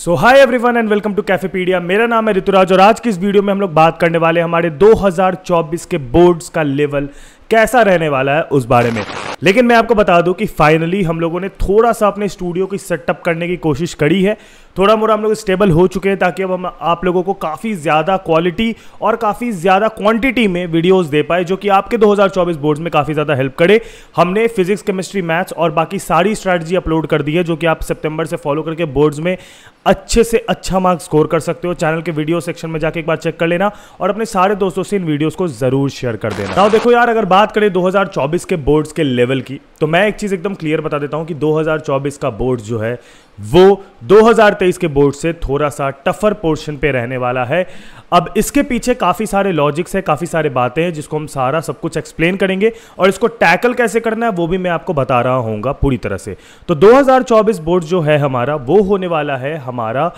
so hi everyone and welcome to Cafepedia मेरा नाम है ऋतुराज और आज की इस वीडियो में हम लोग बात करने वाले हमारे 2024 के बोर्ड्स का लेवल कैसा रहने वाला है उस बारे में लेकिन मैं आपको बता दूं कि फाइनली हम लोगों ने थोड़ा सा अपने स्टूडियो की सेटअप करने की कोशिश करी है थोड़ा मोड़ा हम लोग स्टेबल हो चुके हैं ताकि अब हम आप लोगों को काफ़ी ज़्यादा क्वालिटी और काफ़ी ज़्यादा क्वांटिटी में वीडियोस दे पाए जो कि आपके 2024 बोर्ड्स में काफ़ी ज़्यादा हेल्प करे हमने फिजिक्स केमिस्ट्री मैथ्स और बाकी सारी स्ट्रैटी अपलोड कर दी है जो कि आप सितंबर से फॉलो करके बोर्ड्स में अच्छे से अच्छा मार्क्स स्कोर कर सकते हो चैनल के वीडियो सेक्शन में जाकर एक बार चेक कर लेना और अपने सारे दोस्तों से इन वीडियोज़ को जरूर शेयर कर देना नाउ देखो यार अगर बात करें दो के बोर्ड्स के लेवल की तो मैं एक चीज़ एकदम क्लियर बता देता हूँ कि दो का बोर्ड जो है वो 2023 के बोर्ड से थोड़ा सा टफर पोर्शन पे रहने वाला है अब इसके पीछे काफ़ी सारे लॉजिक्स हैं काफ़ी सारे बातें हैं जिसको हम सारा सब कुछ एक्सप्लेन करेंगे और इसको टैकल कैसे करना है वो भी मैं आपको बता रहा हूँ पूरी तरह से तो 2024 बोर्ड जो है हमारा वो होने वाला है हमारा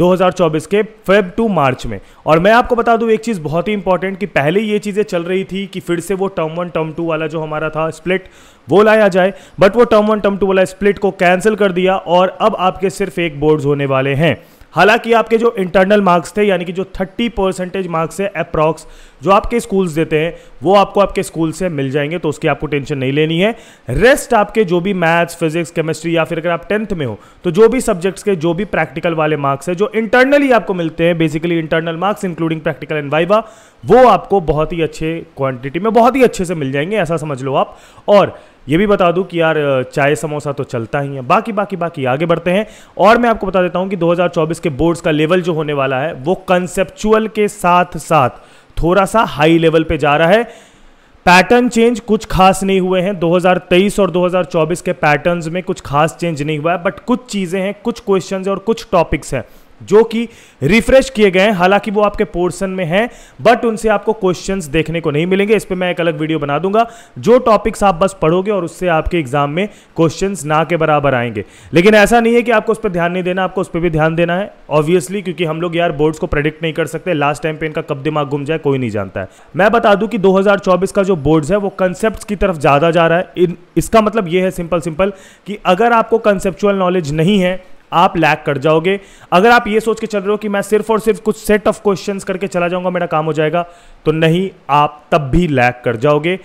2024 के फेब टू मार्च में और मैं आपको बता दूं एक चीज़ बहुत ही इंपॉर्टेंट कि पहले ये चीज़ें चल रही थी कि फिर से वो टर्म वन टर्म टू वाला जो हमारा था स्प्लिट वो लाया जाए बट वो टर्म वन टर्म टू वाला स्प्लिट को कैंसिल कर दिया और अब आपके सिर्फ एक बोर्ड होने वाले हैं हालांकि आपके जो इंटरनल मार्क्स थे यानी कि जो 30 परसेंटेज मार्क्स है अप्रॉक्स जो आपके स्कूल्स देते हैं वो आपको आपके स्कूल से मिल जाएंगे तो उसकी आपको टेंशन नहीं लेनी है रेस्ट आपके जो भी मैथ्स फिजिक्स केमिस्ट्री या फिर अगर आप टेंथ में हो तो जो भी सब्जेक्ट्स के जो भी प्रैक्टिकल वाले मार्क्स है जो इंटरनली आपको मिलते हैं basically internal marks including practical and viva वो आपको बहुत ही अच्छे क्वांटिटी में बहुत ही अच्छे से मिल जाएंगे ऐसा समझ लो आप और ये भी बता दूं कि यार चाय समोसा तो चलता ही है बाकी बाकी बाकी आगे बढ़ते हैं और मैं आपको बता देता हूं कि 2024 के बोर्ड्स का लेवल जो होने वाला है वो कंसेप्चुअल के साथ साथ थोड़ा सा हाई लेवल पे जा रहा है पैटर्न चेंज कुछ खास नहीं हुए हैं 2023 और 2024 के पैटर्न्स में कुछ खास चेंज नहीं हुआ है बट कुछ चीज़ें हैं कुछ क्वेश्चंस और कुछ टॉपिक्स हैं जो कि रिफ्रेश किए गए हैं हालांकि वो आपके पोर्शन में हैं बट उनसे आपको क्वेश्चंस देखने को नहीं मिलेंगे इस पर मैं एक अलग वीडियो बना दूंगा जो टॉपिक्स आप बस पढ़ोगे और उससे आपके एग्जाम में क्वेश्चंस ना के बराबर आएंगे लेकिन ऐसा नहीं है कि आपको उस पर ध्यान नहीं देना आपको उस पर भी ध्यान देना है ऑब्वियसली क्योंकि हम लोग यार बोर्ड्स को प्रेडिक्ट नहीं कर सकते लास्ट टाइम पे इनका कब दिमाग घूम जाए कोई नहीं जानता है मैं बता दूं कि दो का जो बोर्ड्स है वो कंसेप्ट की तरफ ज़्यादा जा रहा है इसका मतलब ये है सिंपल सिंपल कि अगर आपको कंसेप्चुअल नॉलेज नहीं है आप लैक कर जाओगे अगर आप ये सोच के चल रहे हो कि मैं सिर्फ और सिर्फ कुछ सेट ऑफ क्वेश्चन करके चला जाऊंगा मेरा काम हो जाएगा तो नहीं आप तब भी लैक कर जाओगे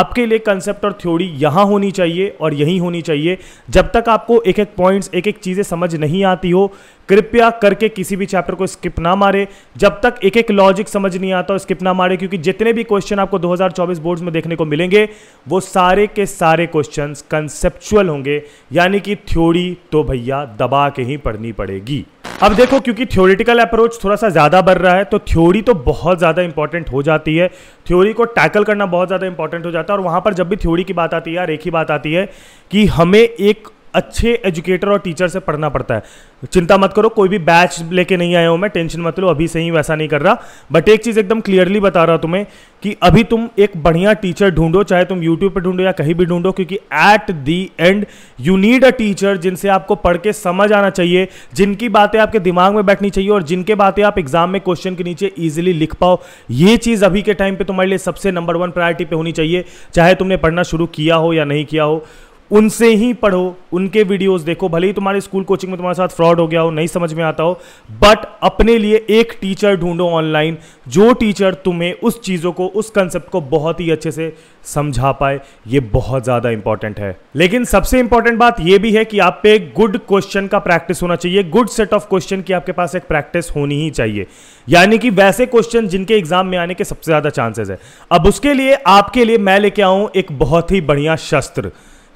आपके लिए कंसेप्ट और थ्योरी यहां होनी चाहिए और यही होनी चाहिए जब तक आपको एक एक पॉइंट्स एक एक चीज़ें समझ नहीं आती हो कृपया करके किसी भी चैप्टर को स्किप ना मारे जब तक एक एक लॉजिक समझ नहीं आता स्किप ना मारे क्योंकि जितने भी क्वेश्चन आपको 2024 बोर्ड्स में देखने को मिलेंगे वो सारे के सारे क्वेश्चन कंसेप्चुअल होंगे यानी कि थ्योरी तो भैया दबा के ही पढ़नी पड़ेगी अब देखो क्योंकि थ्योरिटिकल अप्रोच थोड़ा सा ज़्यादा बढ़ रहा है तो थ्योरी तो बहुत ज़्यादा इंपॉर्टेंट हो जाती है थ्योरी को टैकल करना बहुत ज़्यादा इंपॉर्टेंट हो जाता है और वहां पर जब भी थ्योरी की बात आती है यार एक ही बात आती है कि हमें एक अच्छे एजुकेटर और टीचर से पढ़ना पड़ता है चिंता मत करो कोई भी बैच लेके नहीं आया हूँ मैं टेंशन मत लो अभी से ही वैसा नहीं कर रहा बट एक चीज़ एकदम क्लियरली बता रहा तुम्हें कि अभी तुम एक बढ़िया टीचर ढूंढो चाहे तुम यूट्यूब पर ढूंढो या कहीं भी ढूंढो क्योंकि at the end you need a teacher जिनसे आपको पढ़ के समझ आना चाहिए जिनकी बातें आपके दिमाग में बैठनी चाहिए और जिनके बातें आप एग्जाम में क्वेश्चन के नीचे ईजिली लिख पाओ ये चीज़ अभी के टाइम पर तुम्हारे लिए सबसे नंबर वन प्रायोरिटी पर होनी चाहिए चाहे तुमने पढ़ना शुरू किया हो या नहीं किया हो उनसे ही पढ़ो उनके वीडियोस देखो भले ही तुम्हारे स्कूल कोचिंग में तुम्हारे साथ फ्रॉड हो गया हो नहीं समझ में आता हो बट अपने लिए एक टीचर ढूंढो ऑनलाइन जो टीचर तुम्हें उस चीज़ों को उस कंसेप्ट को बहुत ही अच्छे से समझा पाए ये बहुत ज़्यादा इंपॉर्टेंट है लेकिन सबसे इंपॉर्टेंट बात यह भी है कि आप पे गुड क्वेश्चन का प्रैक्टिस होना चाहिए गुड सेट ऑफ क्वेश्चन की आपके पास एक प्रैक्टिस होनी ही चाहिए यानी कि वैसे क्वेश्चन जिनके एग्जाम में आने के सबसे ज़्यादा चांसेस है अब उसके लिए आपके लिए मैं लेके आऊं एक बहुत ही बढ़िया शस्त्र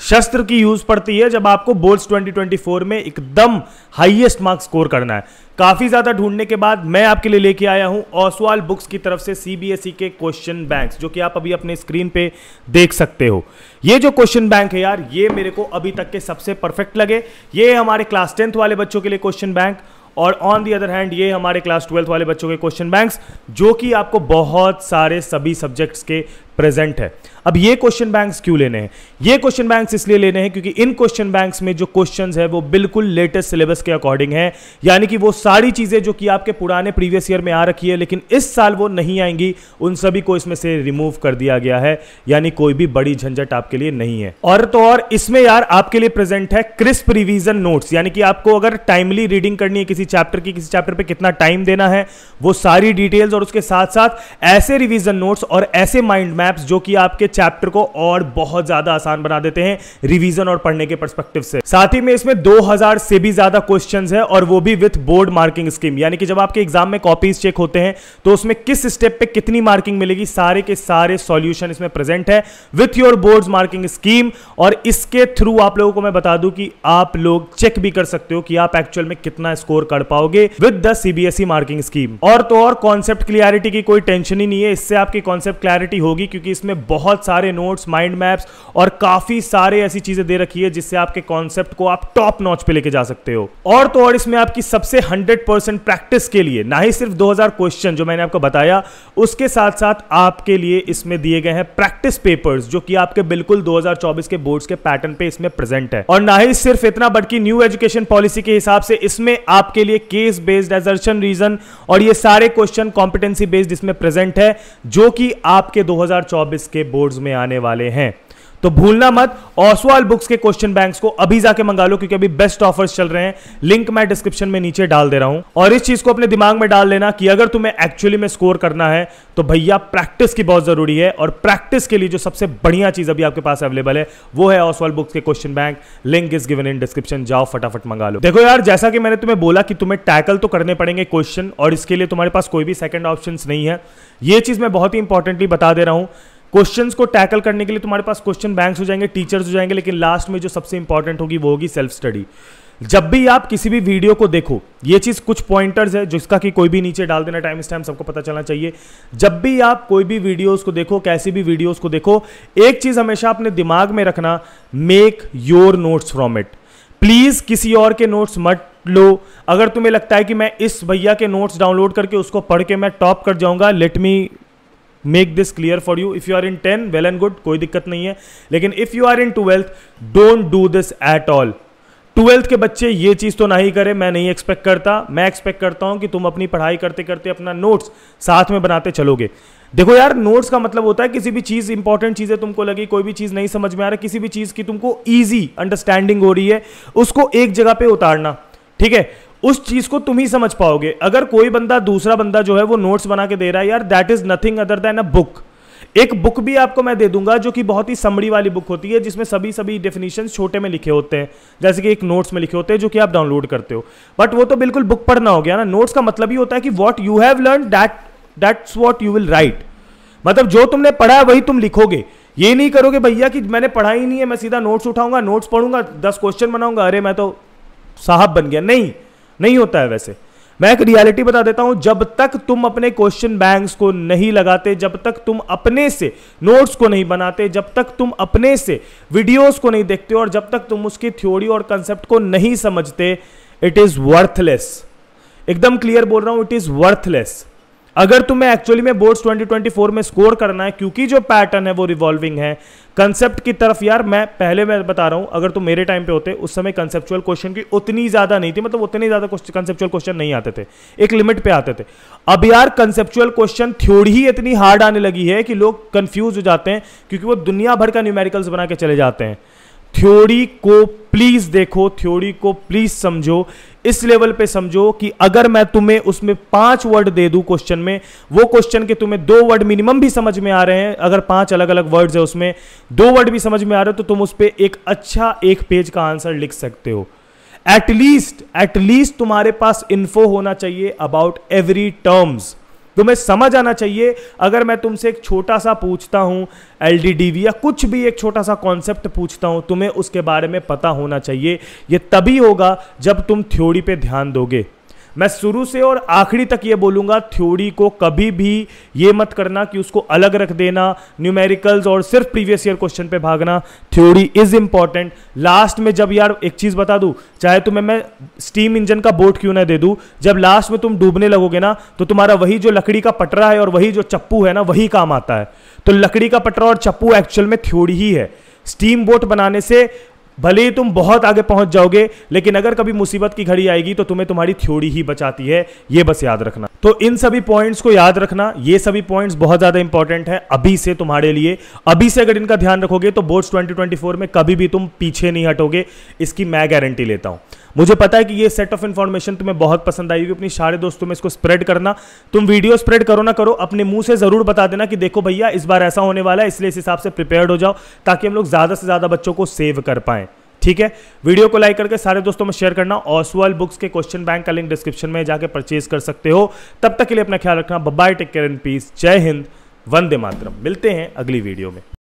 शस्त्र की यूज पड़ती है जब आपको बोर्ड्स 2024 में एकदम हाईएस्ट मार्क्स स्कोर करना है काफी ज्यादा ढूंढने के बाद मैं आपके लिए लेके आया हूं ओसवाल बुक्स की तरफ से सीबीएसई e के क्वेश्चन बैंक्स जो कि आप अभी अपने स्क्रीन पे देख सकते हो ये जो क्वेश्चन बैंक है यार ये मेरे को अभी तक के सबसे परफेक्ट लगे ये हमारे क्लास टेंथ वाले बच्चों के लिए क्वेश्चन बैंक और ऑन दी अदर हैंड ये हमारे क्लास ट्वेल्थ वाले बच्चों के क्वेश्चन बैंक्स जो कि आपको बहुत सारे सभी सब्जेक्ट्स के प्रेजेंट है अब ये क्वेश्चन बैंक्स क्यों लेने हैं ये क्वेश्चन बैंक्स इसलिए लेने हैं क्योंकि इन क्वेश्चन बैंक्स में जो क्वेश्चंस है वो बिल्कुल लेटेस्ट सिलेबस के अकॉर्डिंग है यानी कि वो सारी चीजें जो कि आपके पुराने प्रीवियस ईयर में आ रखी है लेकिन इस साल वो नहीं आएंगी उन सभी को इसमें से रिमूव कर दिया गया है यानी कोई भी बड़ी झंझट आपके लिए नहीं है और तो और इसमें यार आपके लिए प्रेजेंट है क्रिस्प रिविजन नोट्स यानी कि आपको अगर टाइमली रीडिंग करनी है किसी चैप्टर की किसी चैप्टर पर कितना टाइम देना है वो सारी डिटेल्स और उसके साथ साथ ऐसे रिविजन नोट्स और ऐसे माइंड मैप मैप्स जो कि आपके चैप्टर को और बहुत ज्यादा आसान बना देते हैं रिवीजन और पढ़ने के परस्पेक्टिव से साथ ही में इसमें 2000 से भी ज्यादा क्वेश्चन है और वो भी विथ बोर्ड मार्किंग स्कीम यानी कि जब आपके एग्जाम में कॉपीज चेक होते हैं तो उसमें किस स्टेप पे कितनी मार्किंग मिलेगी सारे के सारे सॉल्यूशन इसमें प्रेजेंट है with your board marking scheme और इसके थ्रू आप लोगों को मैं बता दूं कि आप लोग चेक भी कर सकते हो कि आप एक्चुअल में कितना स्कोर कर पाओगे with the CBSE marking scheme और तो और कॉन्सेप्ट क्लियरिटी की कोई टेंशन ही नहीं है इससे आपकी कॉन्सेप्ट क्लैरिटी होगी क्योंकि इसमें बहुत सारे नोट्स माइंड मैप्स और काफ़ी सारे ऐसी चीज़ें दे रखी है जिससे आपके कॉन्सेप्ट को आप टॉप नॉच पे लेके जा सकते हो और तो और इसमें आपकी सबसे 100% प्रैक्टिस के लिए ना ही सिर्फ 2000 क्वेश्चन जो मैंने आपको बताया उसके साथ साथ आपके लिए इसमें दिए गए हैं प्रैक्टिस पेपर्स जो कि आपके बिल्कुल 2024 के बोर्ड्स के पैटर्न पे इसमें प्रेजेंट है और ना ही सिर्फ इतना बल्कि न्यू एजुकेशन पॉलिसी के हिसाब से इसमें आपके लिए केस बेस्ड एजर्शन रीजन और ये सारे क्वेश्चन कॉम्पिटेंसी बेस्ड इसमें प्रेजेंट है जो कि आपके 2024 के बोर्ड्स में आने वाले हैं तो भूलना मत ऑसवाल बुक्स के क्वेश्चन बैंक्स को अभी जाके मंगा लो क्योंकि अभी बेस्ट ऑफर्स चल रहे हैं लिंक मैं डिस्क्रिप्शन में नीचे डाल दे रहा हूं और इस चीज को अपने दिमाग में डाल लेना कि अगर तुम्हें एक्चुअली में स्कोर करना है तो भैया प्रैक्टिस की बहुत जरूरी है और प्रैक्टिस के लिए जो सबसे बढ़िया चीज अभी आपके पास अवेलेबल है वो है ऑसवाल बुक्स के question bank link is given in description जाओ फटाफट मंगा लो देखो यार जैसा कि मैंने तुम्हें बोला कि तुम्हें टैकल तो करने पड़ेंगे क्वेश्चन और इसके लिए तुम्हारे पास कोई भी सेकंड ऑप्शन नहीं है ये चीज मैं बहुत ही इंपॉर्टेंटली बता दे रहा हूं क्वेश्चंस को टैकल करने के लिए तुम्हारे पास क्वेश्चन बैंक्स हो जाएंगे टीचर्स हो जाएंगे लेकिन लास्ट में जो सबसे इंपॉर्टेंट होगी वो होगी सेल्फ स्टडी जब भी आप किसी भी वीडियो को देखो ये चीज कुछ पॉइंटर्स है जिसका कि कोई भी नीचे डाल देना टाइम इस टाइम सबको पता चलना चाहिए जब भी आप कोई भी वीडियोस को देखो कैसी भी वीडियोस को देखो एक चीज हमेशा अपने दिमाग में रखना make your notes from it please किसी और के नोट्स मत लो अगर तुम्हें लगता है कि मैं इस भैया के नोट्स डाउनलोड करके उसको पढ़ के मैं टॉप कर जाऊंगा let me make this clear for you if you are in ten well and good कोई दिक्कत नहीं है लेकिन if you are in twelfth don't do this at all twelfth के बच्चे ये चीज़ तो नहीं करें मैं नहीं एक्सपेक्ट करता मैं एक्सपेक्ट करता हूं कि तुम अपनी पढ़ाई करते करते अपना नोट्स साथ में बनाते चलोगे देखो यार नोट्स का मतलब होता है किसी भी चीज़ इंपॉर्टेंट चीज़ें तुमको लगी कोई भी चीज़ नहीं समझ में आ रही किसी भी चीज़ की तुमको ईजी अंडरस्टैंडिंग हो रही है उसको एक जगह पर उतारना ठीक है उस चीज को तुम ही समझ पाओगे अगर कोई बंदा दूसरा बंदा जो है वो नोट्स बना के दे रहा है यार that is nothing other than a book एक बुक भी आपको मैं दे दूंगा जो कि बहुत ही समड़ी वाली बुक होती है जिसमें सभी सभी डेफिनेशन छोटे में लिखे होते हैं जैसे कि एक नोट्स में लिखे होते हैं जो कि आप डाउनलोड करते हो बट वो तो बिल्कुल बुक पढ़ना हो गया ना नोट्स का मतलब ही होता है कि what you have learn that that's what you will write मतलब जो तुमने पढ़ा है वही तुम लिखोगे ये नहीं करोगे भैया कि मैंने पढ़ा ही नहीं है मैं सीधा नोट्स उठाऊंगा नोट्स पढ़ूंगा दस क्वेश्चन बनाऊंगा अरे मैं तो साहब बन गया नहीं नहीं होता है वैसे मैं एक रियलिटी बता देता हूं जब तक तुम अपने क्वेश्चन बैंक्स को नहीं लगाते जब तक तुम अपने से नोट्स को नहीं बनाते जब तक तुम अपने से वीडियोस को नहीं देखते और जब तक तुम उसकी थ्योरी और कंसेप्ट को नहीं समझते इट इज वर्थलेस एकदम क्लियर बोल रहा हूं इट इज वर्थलेस अगर तुम्हें एक्चुअली में बोर्ड्स 2024 में स्कोर करना है क्योंकि जो पैटर्न है वो रिवॉल्विंग है कंसेप्ट की तरफ यार मैं पहले मैं बता रहा हूं अगर तुम मेरे टाइम पे होते उस समय कंसेप्चुअल क्वेश्चन की उतनी ज्यादा नहीं थी मतलब उतने ज्यादा कंसेप्चुअल क्वेश्चन नहीं आते थे एक लिमिट पे आते थे अब यार कंसेप्चुअल क्वेश्चन थ्योरी ही इतनी हार्ड आने लगी है कि लोग कंफ्यूज हो जाते हैं क्योंकि वो दुनिया भर का न्यूमेरिकल्स बना के चले जाते हैं थ्योरी को प्लीज देखो थ्योरी को प्लीज समझो इस लेवल पे समझो कि अगर मैं तुम्हें उसमें पांच वर्ड दे दूं क्वेश्चन में वो क्वेश्चन के तुम्हें दो वर्ड मिनिमम भी समझ में आ रहे हैं अगर पांच अलग अलग वर्ड्स है उसमें दो वर्ड भी समझ में आ रहे हो तो तुम उस पर एक अच्छा एक पेज का आंसर लिख सकते हो एटलीस्ट एटलीस्ट तुम्हारे पास इन्फो होना चाहिए अबाउट एवरी टर्म्स तुम्हें समझ आना चाहिए अगर मैं तुमसे एक छोटा सा पूछता हूँ एल या कुछ भी एक छोटा सा कॉन्सेप्ट पूछता हूँ तुम्हें उसके बारे में पता होना चाहिए ये तभी होगा जब तुम थ्योरी पे ध्यान दोगे मैं शुरू से और आखिरी तक ये बोलूँगा थ्योरी को कभी भी ये मत करना कि उसको अलग रख देना न्यूमेरिकल्स और सिर्फ प्रीवियस ईयर क्वेश्चन पे भागना थ्योरी इज इंपॉर्टेंट लास्ट में जब यार एक चीज़ बता दूँ चाहे तुम्हें मैं स्टीम इंजन का बोर्ड क्यों ना दे दूँ जब लास्ट में तुम डूबने लगोगे ना तो तुम्हारा वही जो लकड़ी का पटरा है और वही जो चप्पू है ना वही काम आता है तो लकड़ी का पटरा और चप्पू एक्चुअल में थ्योरी ही है स्टीम बोट बनाने से भले ही तुम बहुत आगे पहुंच जाओगे लेकिन अगर कभी मुसीबत की घड़ी आएगी तो तुम्हें तुम्हारी थ्योरी ही बचाती है ये बस याद रखना तो इन सभी पॉइंट्स को याद रखना ये सभी पॉइंट्स बहुत ज्यादा इंपॉर्टेंट है अभी से तुम्हारे लिए अभी से अगर इनका ध्यान रखोगे तो बोर्ड्स 2024 में कभी भी तुम पीछे नहीं हटोगे इसकी मैं गारंटी लेता हूं मुझे पता है कि ये सेट ऑफ इन्फॉर्मेशन तुम्हें बहुत पसंद आएगी अपनी सारे दोस्तों में इसको स्प्रेड करना तुम वीडियो स्प्रेड करो ना करो अपने मुंह से जरूर बता देना कि देखो भैया इस बार ऐसा होने वाला है इसलिए इस हिसाब से प्रिपेयर हो जाओ ताकि हम लोग ज्यादा से ज्यादा बच्चों को सेव कर पाएं ठीक है वीडियो को लाइक करके सारे दोस्तों में शेयर करना ऑसवाल बुक्स के क्वेश्चन बैंक का लिंक डिस्क्रिप्शन में जाकर परचेज कर सकते हो तब तक के लिए अपना ख्याल रखना बब्बाई टेक केयर एंड पीस जय हिंद वंदे मातरम मिलते हैं अगली वीडियो में